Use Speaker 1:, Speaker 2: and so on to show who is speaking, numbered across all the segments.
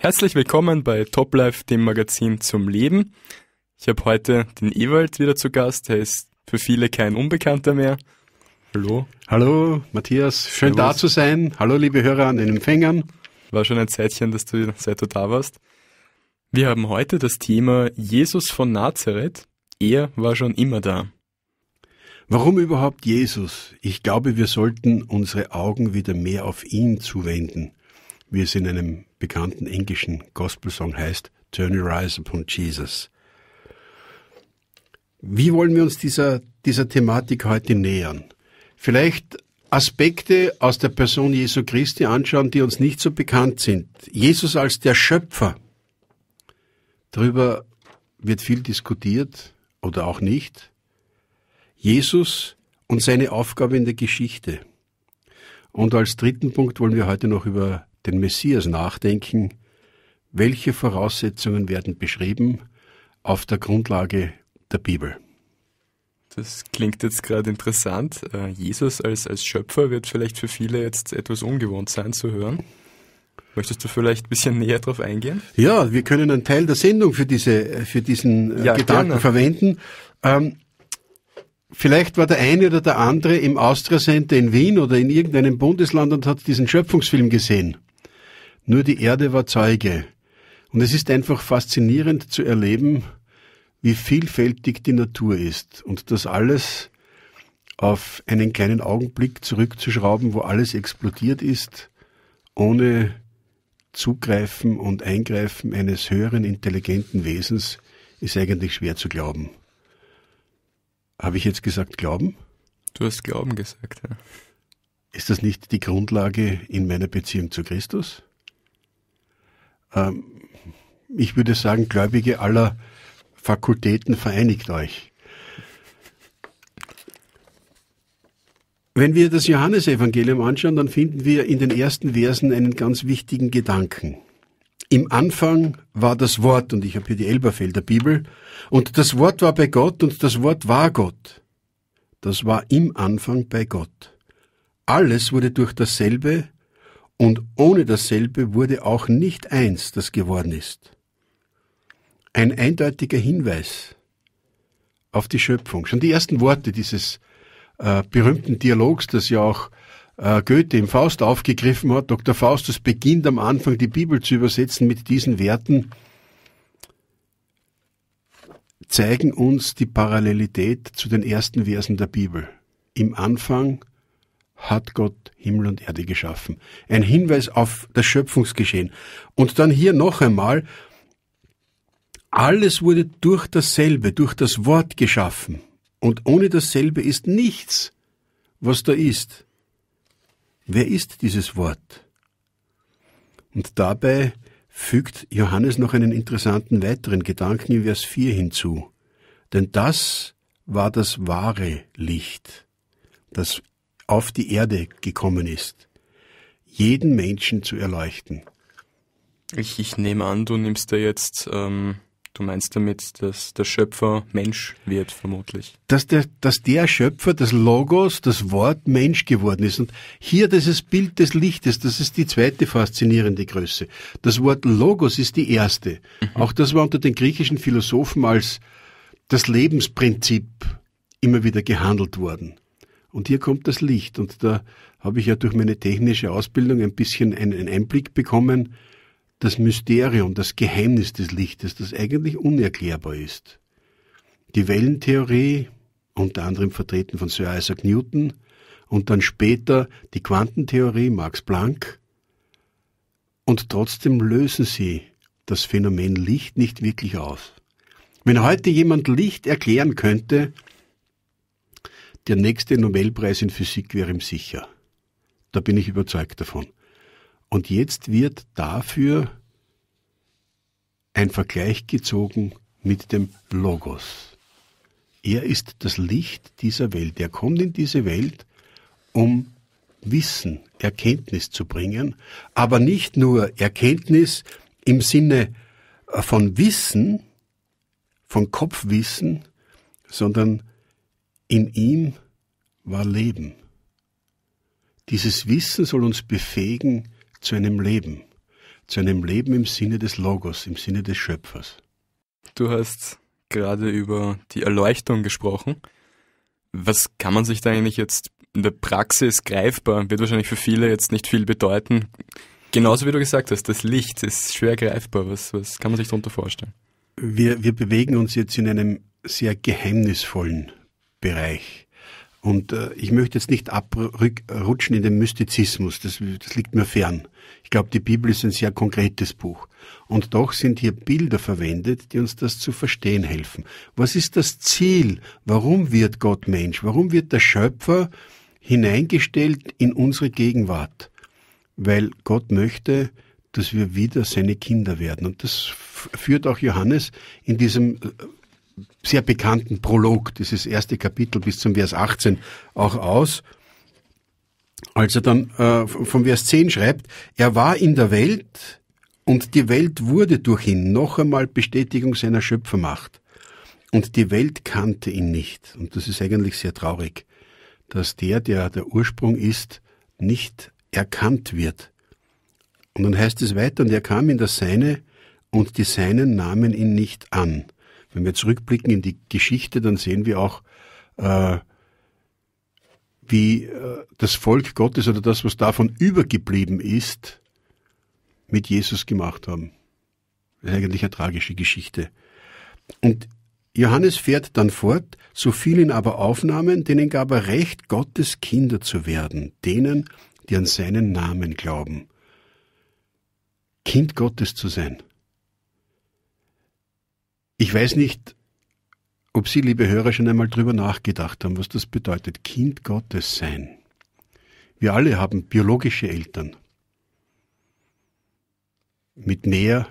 Speaker 1: Herzlich willkommen bei Top Life, dem Magazin zum Leben. Ich habe heute den Ewald wieder zu Gast. Er ist für viele kein Unbekannter mehr. Hallo. Hallo, Matthias. Schön Servus. da zu sein. Hallo, liebe Hörer an den Empfängern. War schon ein Zeitchen, dass du, seit du da warst. Wir haben heute das Thema Jesus von Nazareth. Er war schon immer da. Warum überhaupt Jesus? Ich glaube,
Speaker 2: wir sollten unsere Augen wieder mehr auf ihn zuwenden, wie es in einem bekannten englischen Gospelsong heißt Turn Your Eyes Upon Jesus. Wie wollen wir uns dieser, dieser Thematik heute nähern? Vielleicht Aspekte aus der Person Jesu Christi anschauen, die uns nicht so bekannt sind. Jesus als der Schöpfer. Darüber wird viel diskutiert oder auch nicht. Jesus und seine Aufgabe in der Geschichte. Und als dritten Punkt wollen wir heute noch über den Messias nachdenken, welche Voraussetzungen
Speaker 1: werden beschrieben auf der Grundlage der Bibel. Das klingt jetzt gerade interessant. Äh, Jesus als, als Schöpfer wird vielleicht für viele jetzt etwas ungewohnt sein zu hören. Möchtest du vielleicht ein bisschen näher darauf eingehen?
Speaker 2: Ja, wir können einen Teil der Sendung für, diese, für diesen äh, ja, Gedanken gerne. verwenden. Ähm, vielleicht war der eine oder der andere im Austria Center in Wien oder in irgendeinem Bundesland und hat diesen Schöpfungsfilm gesehen. Nur die Erde war Zeuge. Und es ist einfach faszinierend zu erleben, wie vielfältig die Natur ist und das alles auf einen kleinen Augenblick zurückzuschrauben, wo alles explodiert ist, ohne Zugreifen und Eingreifen eines höheren intelligenten Wesens, ist eigentlich schwer zu glauben. Habe ich jetzt gesagt glauben?
Speaker 1: Du hast glauben gesagt, ja.
Speaker 2: Ist das nicht die Grundlage in meiner Beziehung zu Christus? ähm, ich würde sagen, Gläubige aller Fakultäten vereinigt euch. Wenn wir das Johannesevangelium anschauen, dann finden wir in den ersten Versen einen ganz wichtigen Gedanken. Im Anfang war das Wort, und ich habe hier die Elberfelder Bibel, und das Wort war bei Gott und das Wort war Gott. Das war im Anfang bei Gott. Alles wurde durch dasselbe und ohne dasselbe wurde auch nicht eins, das geworden ist. Ein eindeutiger Hinweis auf die Schöpfung. Schon die ersten Worte dieses äh, berühmten Dialogs, das ja auch äh, Goethe im Faust aufgegriffen hat. Dr. Faustus beginnt am Anfang die Bibel zu übersetzen mit diesen Werten, zeigen uns die Parallelität zu den ersten Versen der Bibel. Im Anfang hat Gott Himmel und Erde geschaffen. Ein Hinweis auf das Schöpfungsgeschehen. Und dann hier noch einmal, alles wurde durch dasselbe, durch das Wort geschaffen. Und ohne dasselbe ist nichts, was da ist. Wer ist dieses Wort? Und dabei fügt Johannes noch einen interessanten weiteren Gedanken in Vers 4 hinzu. Denn das war das wahre Licht, das auf die Erde gekommen ist, jeden Menschen zu erleuchten.
Speaker 1: Ich, ich nehme an, du nimmst da jetzt, ähm, du meinst damit, dass der Schöpfer Mensch wird, vermutlich.
Speaker 2: Dass der, dass der Schöpfer, das Logos, das Wort Mensch geworden ist. Und hier dieses Bild des Lichtes, das ist die zweite faszinierende Größe. Das Wort Logos ist die erste. Mhm. Auch das war unter den griechischen Philosophen als das Lebensprinzip immer wieder gehandelt worden. Und hier kommt das Licht. Und da habe ich ja durch meine technische Ausbildung ein bisschen einen Einblick bekommen, das Mysterium, das Geheimnis des Lichtes, das eigentlich unerklärbar ist. Die Wellentheorie, unter anderem vertreten von Sir Isaac Newton, und dann später die Quantentheorie, Max Planck, und trotzdem lösen sie das Phänomen Licht nicht wirklich auf. Wenn heute jemand Licht erklären könnte, der nächste Nobelpreis in Physik wäre ihm sicher. Da bin ich überzeugt davon. Und jetzt wird dafür ein Vergleich gezogen mit dem Logos. Er ist das Licht dieser Welt. Er kommt in diese Welt, um Wissen, Erkenntnis zu bringen, aber nicht nur Erkenntnis im Sinne von Wissen, von Kopfwissen, sondern in ihm war Leben. Dieses Wissen soll uns befähigen zu einem Leben, zu einem Leben im Sinne des Logos, im Sinne des Schöpfers.
Speaker 1: Du hast gerade über die Erleuchtung gesprochen. Was kann man sich da eigentlich jetzt in der Praxis greifbar? Wird wahrscheinlich für viele jetzt nicht viel bedeuten. Genauso wie du gesagt hast, das Licht ist schwer greifbar. Was, was kann man sich darunter vorstellen?
Speaker 2: Wir, wir bewegen uns jetzt in einem sehr geheimnisvollen Bereich. Und äh, ich möchte jetzt nicht abrutschen in den Mystizismus, das, das liegt mir fern. Ich glaube, die Bibel ist ein sehr konkretes Buch. Und doch sind hier Bilder verwendet, die uns das zu verstehen helfen. Was ist das Ziel? Warum wird Gott Mensch? Warum wird der Schöpfer hineingestellt in unsere Gegenwart? Weil Gott möchte, dass wir wieder seine Kinder werden. Und das führt auch Johannes in diesem äh, sehr bekannten Prolog, dieses erste Kapitel bis zum Vers 18, auch aus. Als er dann äh, vom Vers 10 schreibt, er war in der Welt und die Welt wurde durch ihn noch einmal Bestätigung seiner Schöpfermacht. Und die Welt kannte ihn nicht. Und das ist eigentlich sehr traurig, dass der, der der Ursprung ist, nicht erkannt wird. Und dann heißt es weiter, und er kam in das Seine, und die Seinen nahmen ihn nicht an. Wenn wir zurückblicken in die Geschichte, dann sehen wir auch, äh, wie äh, das Volk Gottes oder das, was davon übergeblieben ist, mit Jesus gemacht haben. Das ist eigentlich eine tragische Geschichte. Und Johannes fährt dann fort, so vielen aber aufnahmen, denen gab er Recht, Gottes Kinder zu werden, denen, die an seinen Namen glauben. Kind Gottes zu sein. Ich weiß nicht, ob Sie, liebe Hörer, schon einmal darüber nachgedacht haben, was das bedeutet, Kind Gottes sein. Wir alle haben biologische Eltern. Mit mehr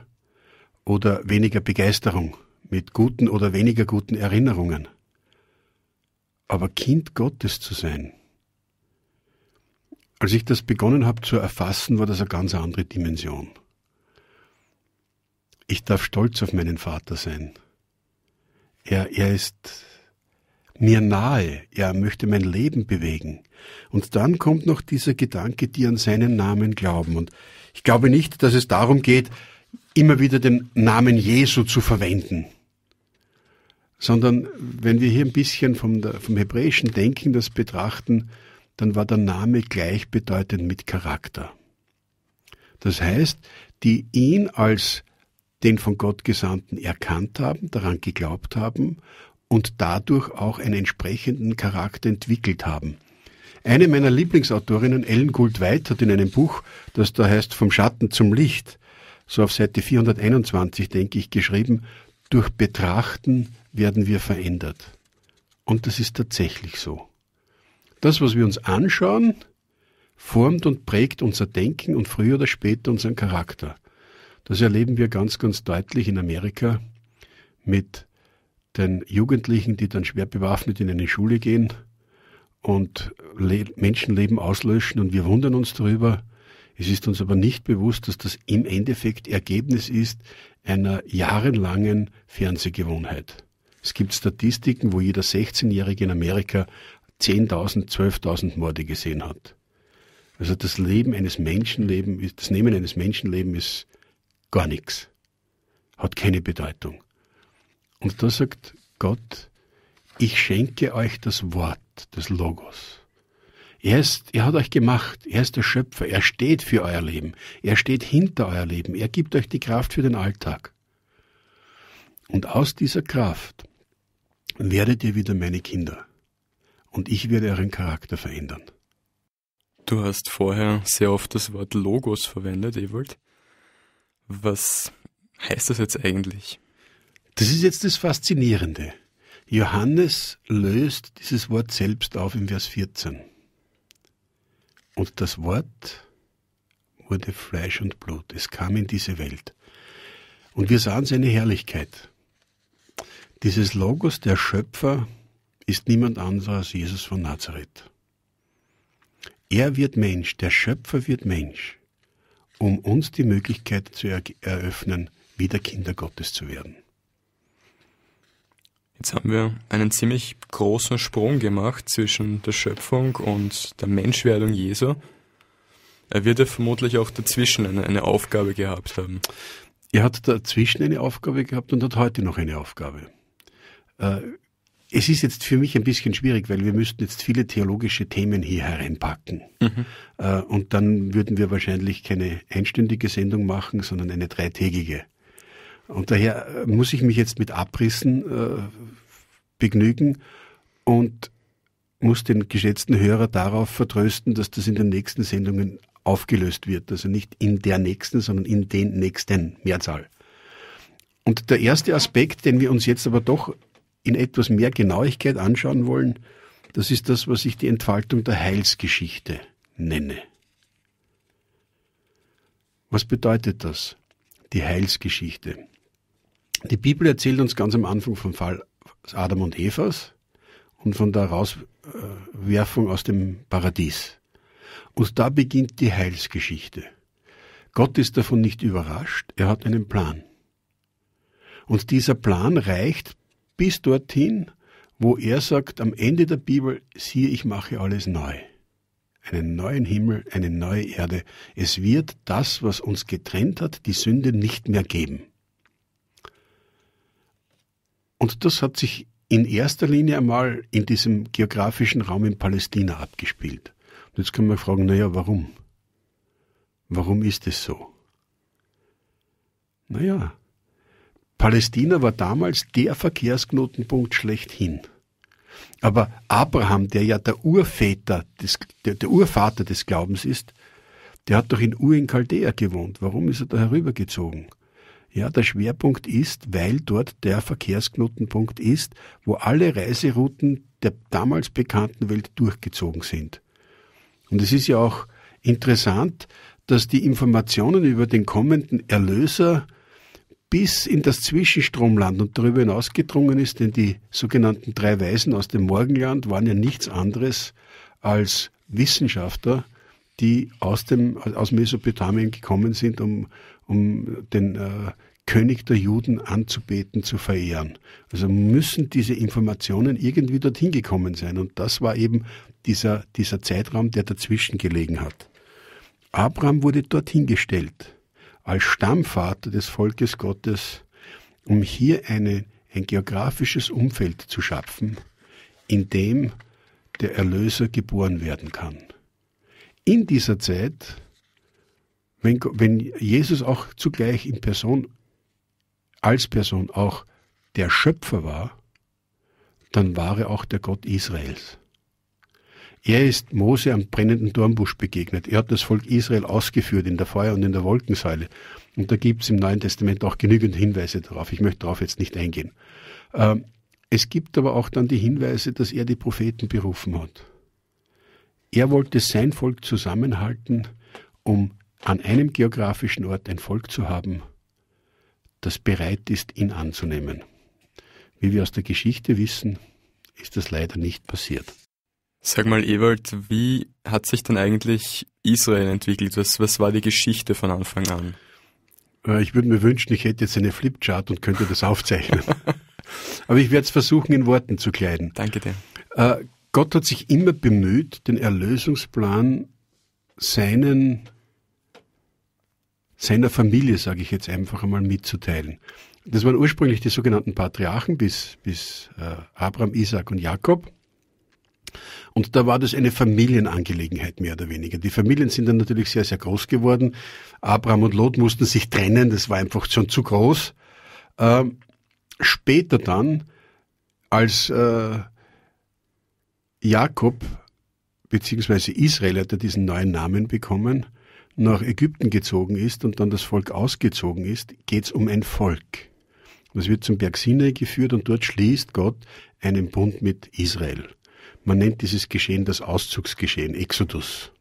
Speaker 2: oder weniger Begeisterung, mit guten oder weniger guten Erinnerungen. Aber Kind Gottes zu sein. Als ich das begonnen habe zu erfassen, war das eine ganz andere Dimension. Ich darf stolz auf meinen Vater sein. Er, er ist mir nahe, er möchte mein Leben bewegen. Und dann kommt noch dieser Gedanke, die an seinen Namen glauben. Und ich glaube nicht, dass es darum geht, immer wieder den Namen Jesu zu verwenden, sondern wenn wir hier ein bisschen vom, vom hebräischen Denken das betrachten, dann war der Name gleichbedeutend mit Charakter. Das heißt, die ihn als den von Gott Gesandten erkannt haben, daran geglaubt haben und dadurch auch einen entsprechenden Charakter entwickelt haben. Eine meiner Lieblingsautorinnen, Ellen Gould White, hat in einem Buch, das da heißt Vom Schatten zum Licht, so auf Seite 421, denke ich, geschrieben, durch Betrachten werden wir verändert. Und das ist tatsächlich so. Das, was wir uns anschauen, formt und prägt unser Denken und früher oder später unseren Charakter. Das erleben wir ganz, ganz deutlich in Amerika mit den Jugendlichen, die dann schwer bewaffnet in eine Schule gehen und Le Menschenleben auslöschen und wir wundern uns darüber. Es ist uns aber nicht bewusst, dass das im Endeffekt Ergebnis ist einer jahrelangen Fernsehgewohnheit. Es gibt Statistiken, wo jeder 16-Jährige in Amerika 10.000, 12.000 Morde gesehen hat. Also das Leben eines Menschenleben, das Nehmen eines Menschenlebens ist gar nichts. Hat keine Bedeutung. Und da sagt Gott, ich schenke euch das Wort, des Logos. Er, ist, er hat euch gemacht, er ist der Schöpfer, er steht für euer Leben, er steht hinter euer Leben, er gibt euch die Kraft für den Alltag. Und aus dieser Kraft werdet ihr wieder meine Kinder und ich werde euren Charakter verändern.
Speaker 1: Du hast vorher sehr oft das Wort Logos verwendet, Ewald. Was heißt das jetzt eigentlich? Das ist jetzt das Faszinierende.
Speaker 2: Johannes löst dieses Wort selbst auf im Vers 14. Und das Wort wurde Fleisch und Blut. Es kam in diese Welt. Und wir sahen seine Herrlichkeit. Dieses Logos, der Schöpfer, ist niemand anderer als Jesus von Nazareth. Er wird Mensch, der Schöpfer wird Mensch um uns die Möglichkeit zu eröffnen, wieder Kinder Gottes zu werden.
Speaker 1: Jetzt haben wir einen ziemlich großen Sprung gemacht zwischen der Schöpfung und der Menschwerdung Jesu. Er wird ja vermutlich auch dazwischen eine, eine Aufgabe gehabt haben. Er hat dazwischen eine Aufgabe gehabt und hat heute noch eine Aufgabe. Äh,
Speaker 2: es ist jetzt für mich ein bisschen schwierig, weil wir müssten jetzt viele theologische Themen hier hereinpacken. Mhm. Äh, und dann würden wir wahrscheinlich keine einstündige Sendung machen, sondern eine dreitägige. Und daher äh, muss ich mich jetzt mit Abrissen äh, begnügen und muss den geschätzten Hörer darauf vertrösten, dass das in den nächsten Sendungen aufgelöst wird. Also nicht in der nächsten, sondern in den nächsten, Mehrzahl. Und der erste Aspekt, den wir uns jetzt aber doch in etwas mehr Genauigkeit anschauen wollen, das ist das, was ich die Entfaltung der Heilsgeschichte nenne. Was bedeutet das, die Heilsgeschichte? Die Bibel erzählt uns ganz am Anfang vom Fall Adam und Evas und von der Rauswerfung aus dem Paradies. Und da beginnt die Heilsgeschichte. Gott ist davon nicht überrascht, er hat einen Plan. Und dieser Plan reicht bis dorthin, wo er sagt, am Ende der Bibel, siehe, ich mache alles neu. Einen neuen Himmel, eine neue Erde. Es wird das, was uns getrennt hat, die Sünde nicht mehr geben. Und das hat sich in erster Linie einmal in diesem geografischen Raum in Palästina abgespielt. Und jetzt kann man fragen, naja, warum? Warum ist es so? Naja, Palästina war damals der Verkehrsknotenpunkt schlechthin. Aber Abraham, der ja der Urväter, des, der, der Urvater des Glaubens ist, der hat doch in Ur in Chaldea gewohnt. Warum ist er da herübergezogen? Ja, der Schwerpunkt ist, weil dort der Verkehrsknotenpunkt ist, wo alle Reiserouten der damals bekannten Welt durchgezogen sind. Und es ist ja auch interessant, dass die Informationen über den kommenden Erlöser bis in das Zwischenstromland und darüber hinaus gedrungen ist, denn die sogenannten drei Weisen aus dem Morgenland waren ja nichts anderes als Wissenschaftler, die aus, dem, aus Mesopotamien gekommen sind, um, um den äh, König der Juden anzubeten, zu verehren. Also müssen diese Informationen irgendwie dorthin gekommen sein. Und das war eben dieser, dieser Zeitraum, der dazwischen gelegen hat. Abraham wurde dorthin gestellt als Stammvater des Volkes Gottes, um hier eine, ein geografisches Umfeld zu schaffen, in dem der Erlöser geboren werden kann. In dieser Zeit, wenn, wenn Jesus auch zugleich in Person, als Person auch der Schöpfer war, dann war er auch der Gott Israels. Er ist Mose am brennenden Dornbusch begegnet. Er hat das Volk Israel ausgeführt in der Feuer- und in der Wolkensäule. Und da gibt es im Neuen Testament auch genügend Hinweise darauf. Ich möchte darauf jetzt nicht eingehen. Ähm, es gibt aber auch dann die Hinweise, dass er die Propheten berufen hat. Er wollte sein Volk zusammenhalten, um an einem geografischen Ort ein Volk zu haben, das bereit ist, ihn anzunehmen. Wie wir aus der Geschichte
Speaker 1: wissen, ist das leider nicht passiert. Sag mal, Ewald, wie hat sich denn eigentlich Israel entwickelt? Was, was war die Geschichte von Anfang an? Äh, ich
Speaker 2: würde mir wünschen, ich hätte jetzt eine Flipchart und könnte das aufzeichnen. Aber ich werde es versuchen, in Worten zu kleiden. Danke dir. Äh, Gott hat sich immer bemüht, den Erlösungsplan seinen, seiner Familie, sage ich jetzt einfach einmal, mitzuteilen. Das waren ursprünglich die sogenannten Patriarchen bis, bis äh, Abraham, Isaac und Jakob. Und da war das eine Familienangelegenheit mehr oder weniger. Die Familien sind dann natürlich sehr, sehr groß geworden. Abraham und Lot mussten sich trennen, das war einfach schon zu groß. Ähm, später dann, als äh, Jakob bzw. Israel hat er diesen neuen Namen bekommen, nach Ägypten gezogen ist und dann das Volk ausgezogen ist, geht es um ein Volk. Das wird zum Berg Sinai geführt und dort schließt Gott einen Bund mit Israel. Man nennt dieses Geschehen das Auszugsgeschehen, Exodus.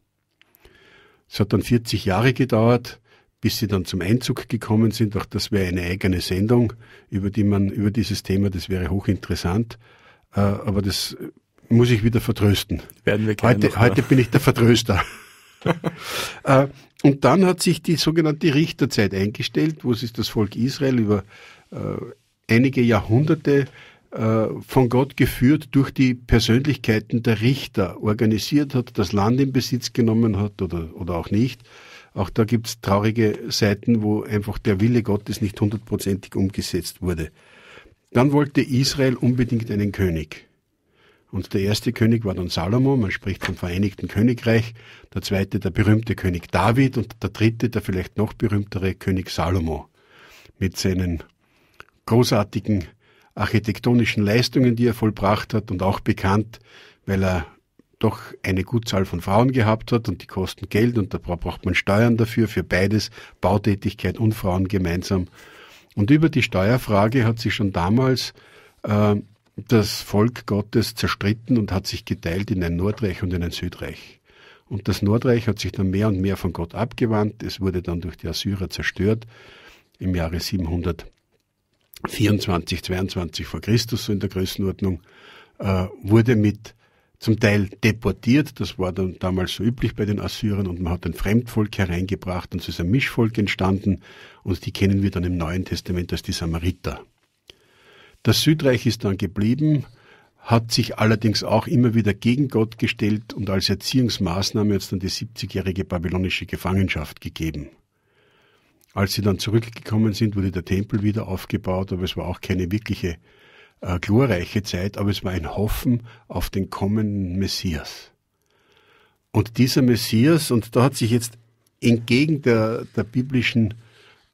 Speaker 2: Es hat dann 40 Jahre gedauert, bis sie dann zum Einzug gekommen sind. Auch das wäre eine eigene Sendung, über die man, über dieses Thema, das wäre hochinteressant. Äh, aber das äh, muss ich wieder vertrösten. Werden wir heute, heute bin ich der Vertröster. Äh, und dann hat sich die sogenannte Richterzeit eingestellt, wo sich das Volk Israel über einige Jahrhunderte äh, von Gott geführt durch die Persönlichkeiten der Richter organisiert hat, das Land in Besitz genommen hat oder, oder auch nicht. Auch da gibt es traurige Seiten, wo einfach der Wille Gottes nicht hundertprozentig umgesetzt wurde. Dann wollte Israel unbedingt einen König. Und der erste König war dann Salomo, man spricht vom Vereinigten Königreich, der zweite der berühmte König David und der dritte der vielleicht noch berühmtere König Salomo mit seinen großartigen architektonischen Leistungen, die er vollbracht hat und auch bekannt, weil er doch eine Gutzahl von Frauen gehabt hat und die kosten Geld und da braucht man Steuern dafür, für beides, Bautätigkeit und Frauen gemeinsam. Und über die Steuerfrage hat sich schon damals äh, das Volk Gottes zerstritten und hat sich geteilt in ein Nordreich und in ein Südreich. Und das Nordreich hat sich dann mehr und mehr von Gott abgewandt. Es wurde dann durch die Assyrer zerstört im Jahre 700 24, 22 vor Christus, so in der Größenordnung, äh, wurde mit zum Teil deportiert, das war dann damals so üblich bei den Assyrern und man hat ein Fremdvolk hereingebracht und es ist ein Mischvolk entstanden und die kennen wir dann im Neuen Testament als die Samariter. Das Südreich ist dann geblieben, hat sich allerdings auch immer wieder gegen Gott gestellt und als Erziehungsmaßnahme hat es dann die 70-jährige babylonische Gefangenschaft gegeben. Als sie dann zurückgekommen sind, wurde der Tempel wieder aufgebaut, aber es war auch keine wirkliche äh, glorreiche Zeit, aber es war ein Hoffen auf den kommenden Messias. Und dieser Messias, und da hat sich jetzt entgegen der, der biblischen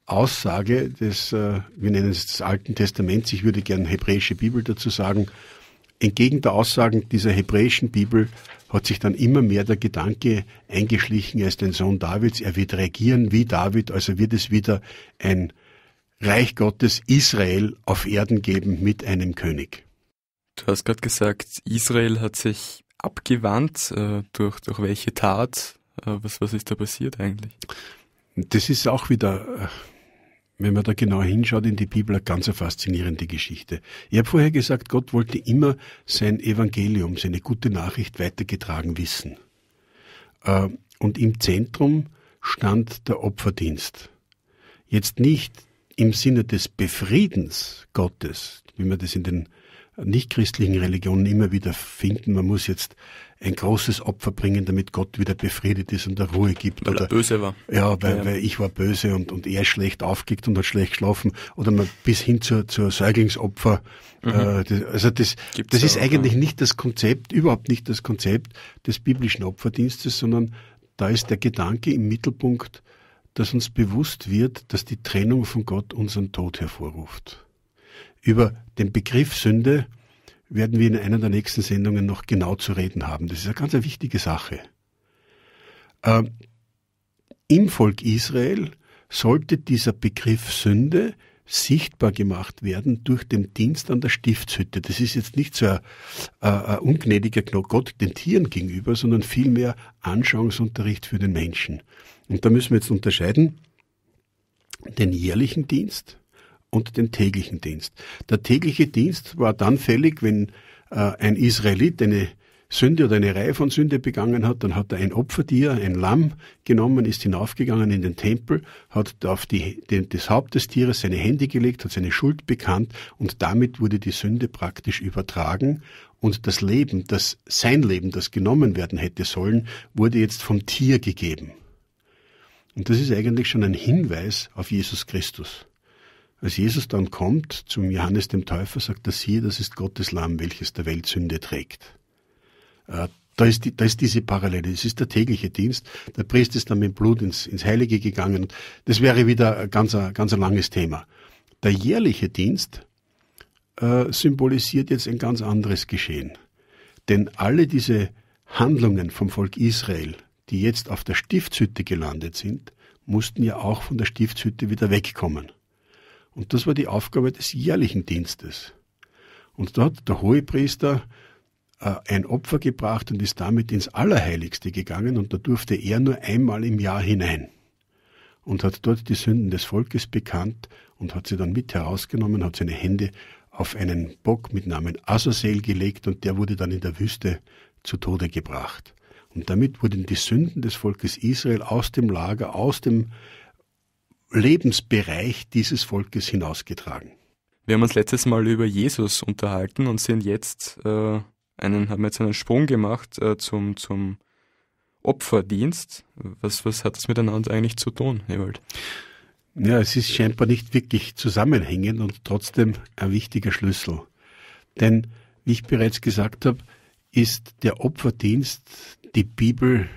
Speaker 2: Aussage des, äh, wir nennen es des Alten Testaments, ich würde gerne hebräische Bibel dazu sagen, entgegen der Aussagen dieser hebräischen Bibel hat sich dann immer mehr der Gedanke eingeschlichen, er ist ein Sohn Davids, er wird regieren wie David, also wird es wieder ein Reich Gottes Israel auf Erden geben mit einem König.
Speaker 1: Du hast gerade gesagt, Israel hat sich abgewandt. Äh, durch, durch welche Tat? Äh, was, was ist da passiert eigentlich? Das ist auch wieder äh,
Speaker 2: wenn man da genau hinschaut in die Bibel, eine ganz faszinierende Geschichte. Ich habe vorher gesagt, Gott wollte immer sein Evangelium, seine gute Nachricht weitergetragen wissen. Äh, und im Zentrum stand der Opferdienst. Jetzt nicht im Sinne des Befriedens Gottes, wie man das in den nichtchristlichen Religionen immer wieder finden, man muss jetzt ein großes Opfer bringen, damit Gott wieder befriedet ist und der Ruhe gibt. Weil oder, er böse
Speaker 1: war. Ja, weil, ja, weil ich
Speaker 2: war böse und, und er schlecht aufgeht und hat schlecht geschlafen. Oder man bis hin zur, zur Säuglingsopfer. Mhm. Äh, das, also das, das ist auch, eigentlich ja. nicht das Konzept, überhaupt nicht das Konzept des biblischen Opferdienstes, sondern da ist der Gedanke im Mittelpunkt, dass uns bewusst wird, dass die Trennung von Gott unseren Tod hervorruft. Über den Begriff Sünde werden wir in einer der nächsten Sendungen noch genau zu reden haben. Das ist eine ganz wichtige Sache. Ähm, Im Volk Israel sollte dieser Begriff Sünde sichtbar gemacht werden durch den Dienst an der Stiftshütte. Das ist jetzt nicht so ein, ein, ein ungnädiger Gott den Tieren gegenüber, sondern vielmehr Anschauungsunterricht für den Menschen. Und da müssen wir jetzt unterscheiden den jährlichen Dienst und den täglichen Dienst. Der tägliche Dienst war dann fällig, wenn äh, ein Israelit eine Sünde oder eine Reihe von Sünde begangen hat, dann hat er ein Opfertier, ein Lamm genommen, ist hinaufgegangen in den Tempel, hat auf die, den, das Haupt des Tieres seine Hände gelegt, hat seine Schuld bekannt und damit wurde die Sünde praktisch übertragen und das Leben, das sein Leben, das genommen werden hätte sollen, wurde jetzt vom Tier gegeben. Und das ist eigentlich schon ein Hinweis auf Jesus Christus. Als Jesus dann kommt zum Johannes dem Täufer, sagt er, siehe, das ist Gottes Lamm, welches der Welt Sünde trägt. Äh, da ist, die, da ist diese Parallele, das ist der tägliche Dienst. Der Priester ist dann mit Blut ins, ins Heilige gegangen. Das wäre wieder ein ganz ein ganz ein langes Thema. Der jährliche Dienst äh, symbolisiert jetzt ein ganz anderes Geschehen. Denn alle diese Handlungen vom Volk Israel, die jetzt auf der Stiftshütte gelandet sind, mussten ja auch von der Stiftshütte wieder wegkommen. Und das war die Aufgabe des jährlichen Dienstes. Und da hat der Hohepriester äh, ein Opfer gebracht und ist damit ins Allerheiligste gegangen und da durfte er nur einmal im Jahr hinein und hat dort die Sünden des Volkes bekannt und hat sie dann mit herausgenommen, hat seine Hände auf einen Bock mit Namen Azazel gelegt und der wurde dann in der Wüste zu Tode gebracht. Und damit wurden die Sünden des Volkes Israel aus dem Lager, aus dem Lebensbereich dieses
Speaker 1: Volkes hinausgetragen. Wir haben uns letztes Mal über Jesus unterhalten und sind jetzt äh, einen, haben jetzt einen Sprung gemacht äh, zum, zum Opferdienst. Was, was hat das miteinander eigentlich zu tun, Ewald? Ja, es ist scheinbar
Speaker 2: nicht wirklich zusammenhängend und trotzdem ein wichtiger Schlüssel. Denn, wie ich bereits gesagt habe, ist der Opferdienst die Bibel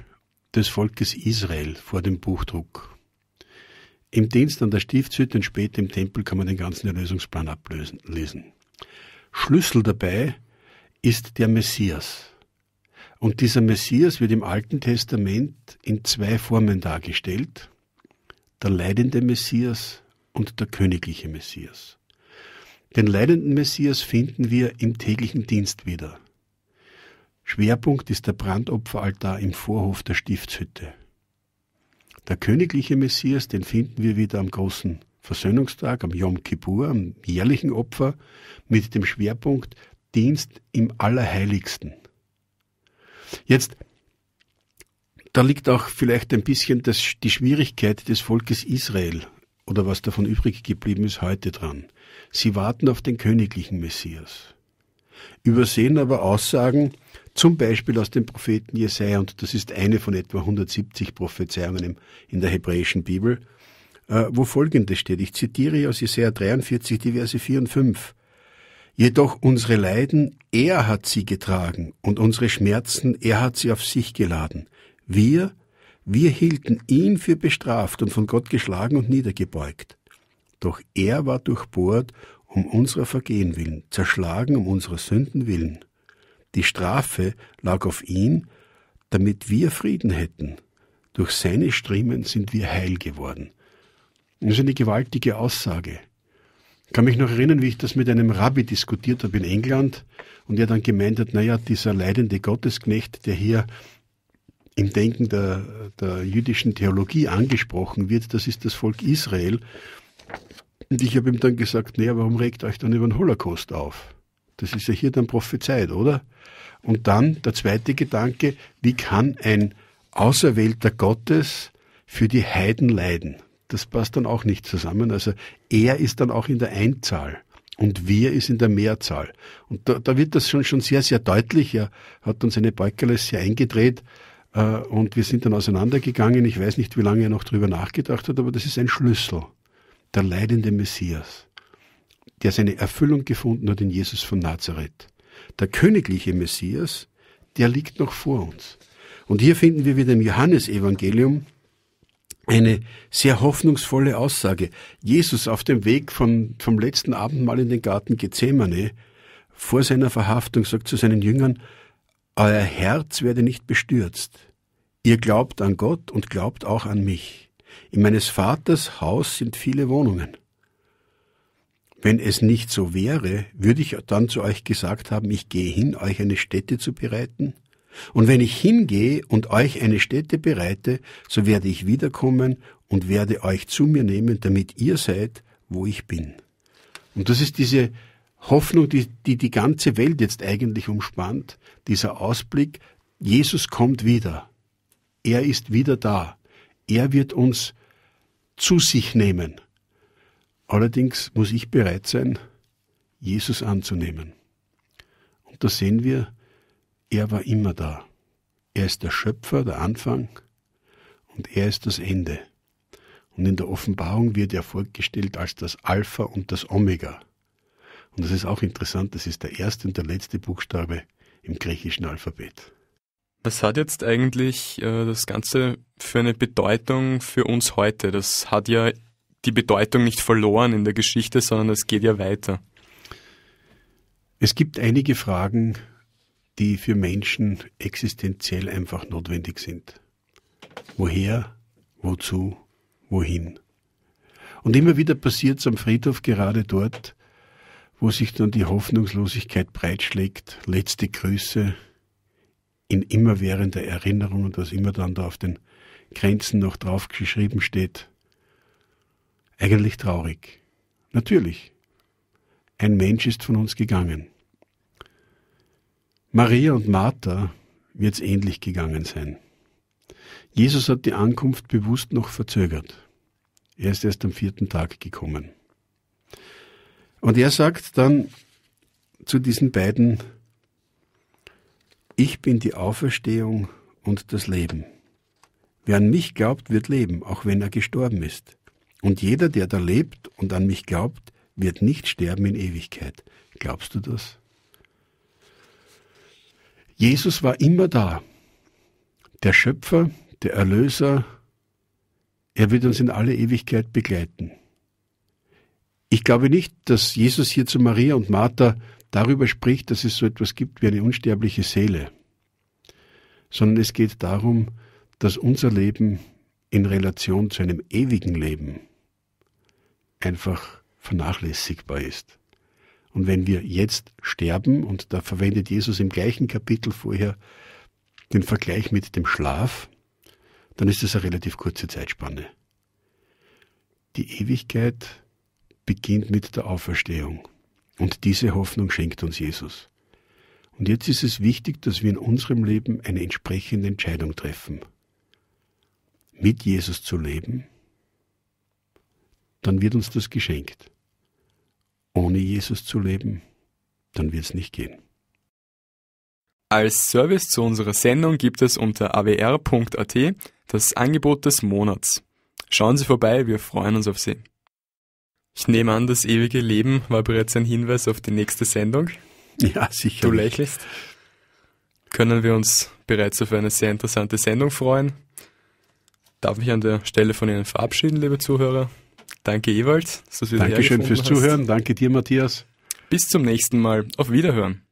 Speaker 2: des Volkes Israel vor dem Buchdruck, im Dienst an der Stiftshütte und später im Tempel kann man den ganzen Erlösungsplan ablesen. Schlüssel dabei ist der Messias. Und dieser Messias wird im Alten Testament in zwei Formen dargestellt. Der leidende Messias und der königliche Messias. Den leidenden Messias finden wir im täglichen Dienst wieder. Schwerpunkt ist der Brandopferaltar im Vorhof der Stiftshütte. Der königliche Messias, den finden wir wieder am großen Versöhnungstag, am Yom Kippur, am jährlichen Opfer, mit dem Schwerpunkt Dienst im Allerheiligsten. Jetzt, da liegt auch vielleicht ein bisschen das, die Schwierigkeit des Volkes Israel oder was davon übrig geblieben ist heute dran. Sie warten auf den königlichen Messias, übersehen aber Aussagen zum Beispiel aus dem Propheten Jesaja, und das ist eine von etwa 170 Prophezeiungen in der hebräischen Bibel, äh, wo folgendes steht. Ich zitiere aus Jesaja 43, die Verse 4 und 5. Jedoch unsere Leiden, er hat sie getragen, und unsere Schmerzen, er hat sie auf sich geladen. Wir, wir hielten ihn für bestraft und von Gott geschlagen und niedergebeugt. Doch er war durchbohrt um unserer Vergehen willen, zerschlagen um unserer Sünden willen. Die Strafe lag auf ihm, damit wir Frieden hätten. Durch seine Striemen sind wir heil geworden. Das ist eine gewaltige Aussage. Ich kann mich noch erinnern, wie ich das mit einem Rabbi diskutiert habe in England und er dann gemeint hat, naja, dieser leidende Gottesknecht, der hier im Denken der, der jüdischen Theologie angesprochen wird, das ist das Volk Israel. Und ich habe ihm dann gesagt, naja, warum regt euch dann über den Holocaust auf? Das ist ja hier dann prophezeit, oder? Und dann der zweite Gedanke, wie kann ein Auserwählter Gottes für die Heiden leiden? Das passt dann auch nicht zusammen. Also er ist dann auch in der Einzahl und wir ist in der Mehrzahl. Und da, da wird das schon, schon sehr, sehr deutlich. Er hat uns eine Beukeles hier eingedreht äh, und wir sind dann auseinandergegangen. Ich weiß nicht, wie lange er noch drüber nachgedacht hat, aber das ist ein Schlüssel. Der leidende Messias der seine Erfüllung gefunden hat in Jesus von Nazareth. Der königliche Messias, der liegt noch vor uns. Und hier finden wir wieder im Johannesevangelium eine sehr hoffnungsvolle Aussage. Jesus auf dem Weg von, vom letzten Abendmahl in den Garten Gethsemane vor seiner Verhaftung sagt zu seinen Jüngern, Euer Herz werde nicht bestürzt. Ihr glaubt an Gott und glaubt auch an mich. In meines Vaters Haus sind viele Wohnungen. Wenn es nicht so wäre, würde ich dann zu euch gesagt haben, ich gehe hin, euch eine Stätte zu bereiten? Und wenn ich hingehe und euch eine Stätte bereite, so werde ich wiederkommen und werde euch zu mir nehmen, damit ihr seid, wo ich bin. Und das ist diese Hoffnung, die die, die ganze Welt jetzt eigentlich umspannt, dieser Ausblick, Jesus kommt wieder. Er ist wieder da. Er wird uns zu sich nehmen. Allerdings muss ich bereit sein, Jesus anzunehmen. Und da sehen wir, er war immer da. Er ist der Schöpfer, der Anfang und er ist das Ende. Und in der Offenbarung wird er vorgestellt als das Alpha und das Omega. Und das ist auch interessant, das ist der erste und der letzte Buchstabe im griechischen Alphabet.
Speaker 1: Was hat jetzt eigentlich äh, das Ganze für eine Bedeutung für uns heute? Das hat ja die Bedeutung nicht verloren in der Geschichte, sondern es geht ja weiter.
Speaker 2: Es gibt einige Fragen, die für Menschen existenziell einfach notwendig sind. Woher, wozu, wohin? Und immer wieder passiert es am Friedhof gerade dort, wo sich dann die Hoffnungslosigkeit breitschlägt, letzte Grüße in immerwährender Erinnerung und was immer dann da auf den Grenzen noch draufgeschrieben steht, eigentlich traurig. Natürlich, ein Mensch ist von uns gegangen. Maria und Martha wird es ähnlich gegangen sein. Jesus hat die Ankunft bewusst noch verzögert. Er ist erst am vierten Tag gekommen. Und er sagt dann zu diesen beiden, ich bin die Auferstehung und das Leben. Wer an mich glaubt, wird leben, auch wenn er gestorben ist. Und jeder, der da lebt und an mich glaubt, wird nicht sterben in Ewigkeit. Glaubst du das? Jesus war immer da. Der Schöpfer, der Erlöser, er wird uns in alle Ewigkeit begleiten. Ich glaube nicht, dass Jesus hier zu Maria und Martha darüber spricht, dass es so etwas gibt wie eine unsterbliche Seele, sondern es geht darum, dass unser Leben in Relation zu einem ewigen Leben einfach vernachlässigbar ist. Und wenn wir jetzt sterben, und da verwendet Jesus im gleichen Kapitel vorher den Vergleich mit dem Schlaf, dann ist das eine relativ kurze Zeitspanne. Die Ewigkeit beginnt mit der Auferstehung. Und diese Hoffnung schenkt uns Jesus. Und jetzt ist es wichtig, dass wir in unserem Leben eine entsprechende Entscheidung treffen. Mit Jesus zu leben dann wird uns das geschenkt. Ohne Jesus zu leben,
Speaker 1: dann wird es nicht gehen. Als Service zu unserer Sendung gibt es unter awr.at das Angebot des Monats. Schauen Sie vorbei, wir freuen uns auf Sie. Ich nehme an, das ewige Leben war bereits ein Hinweis auf die nächste Sendung. Ja, sicher. Du lächelst. Können wir uns bereits auf eine sehr interessante Sendung freuen? Darf ich an der Stelle von Ihnen verabschieden, liebe Zuhörer? Danke Ewald. Dass du Dankeschön fürs hast. Zuhören. Danke dir, Matthias. Bis zum nächsten Mal. Auf Wiederhören.